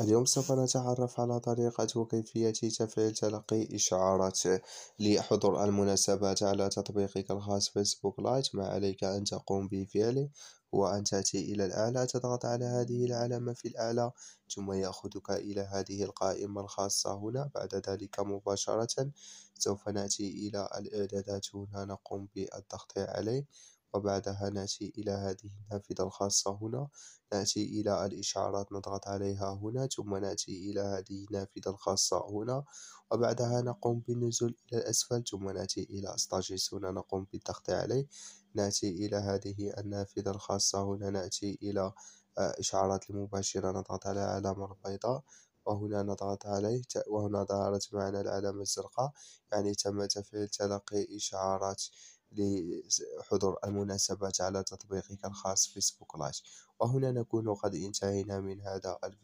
اليوم سوف نتعرف على طريقة وكيفية تفعيل تلقي إشعارات لحضور المناسبات على تطبيقك الخاص فيسبوك لايت ما عليك أن تقوم بفعله هو أن تأتي إلى الأعلى تضغط على هذه العلامة في الأعلى ثم يأخذك إلى هذه القائمة الخاصة هنا بعد ذلك مباشرة سوف نأتي إلى الإعدادات هنا نقوم بالضغط عليه وبعدها نأتي إلى هذه النافذة الخاصة هنا نأتي إلى الإشعارات نضغط عليها هنا ثم نأتي إلى هذه النافذة الخاصة هنا وبعدها نقوم بالنزول إلى الأسفل ثم نأتي إلى أستاجيس هنا نقوم بالضغط عليه نأتي إلى هذه النافذة الخاصة هنا نأتي إلى آه، إشعارات المباشرة نضغط على العلامة البيضاء وهنا نضغط عليه وهنا ظهرت معنا العلامة الزرقاء يعني تم تفعيل تلقي إشعارات لحضور المناسبات على تطبيقك الخاص فيسبوك لايف وهنا نكون قد انتهينا من هذا الفيديو